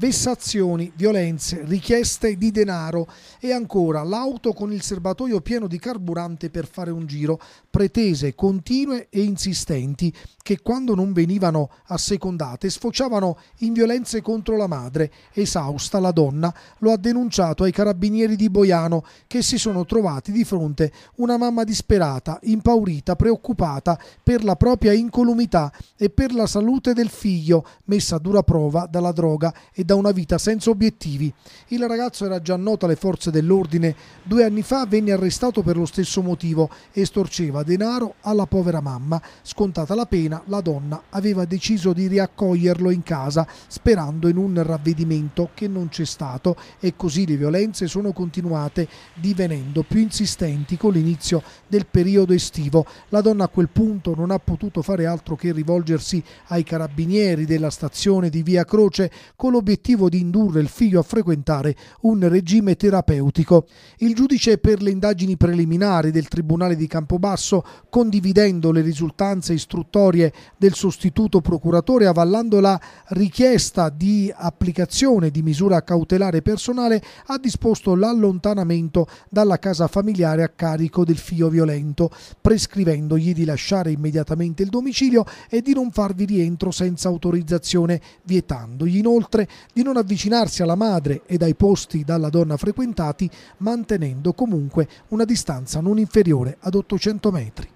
Vessazioni, violenze, richieste di denaro e ancora l'auto con il serbatoio pieno di carburante per fare un giro, pretese continue e insistenti che quando non venivano assecondate sfociavano in violenze contro la madre. Esausta la donna lo ha denunciato ai carabinieri di Boiano che si sono trovati di fronte una mamma disperata, impaurita, preoccupata per la propria incolumità e per la salute del figlio, messa a dura prova dalla droga e da una vita senza obiettivi. Il ragazzo era già noto alle forze dell'ordine. Due anni fa venne arrestato per lo stesso motivo e storceva denaro alla povera mamma. Scontata la pena, la donna aveva deciso di riaccoglierlo in casa sperando in un ravvedimento che non c'è stato e così le violenze sono continuate divenendo più insistenti con l'inizio del periodo estivo. La donna a quel punto non ha potuto fare altro che rivolgersi ai carabinieri della stazione di Via Croce con l'obiettivo l'obiettivo di indurre il figlio a frequentare un regime terapeutico. Il giudice per le indagini preliminari del Tribunale di Campobasso, condividendo le risultanze istruttorie del sostituto procuratore, avallando la richiesta di applicazione di misura cautelare personale, ha disposto l'allontanamento dalla casa familiare a carico del figlio violento, prescrivendogli di lasciare immediatamente il domicilio e di non farvi rientro senza autorizzazione, vietandogli inoltre di non avvicinarsi alla madre ed ai posti dalla donna frequentati, mantenendo comunque una distanza non inferiore ad 800 metri.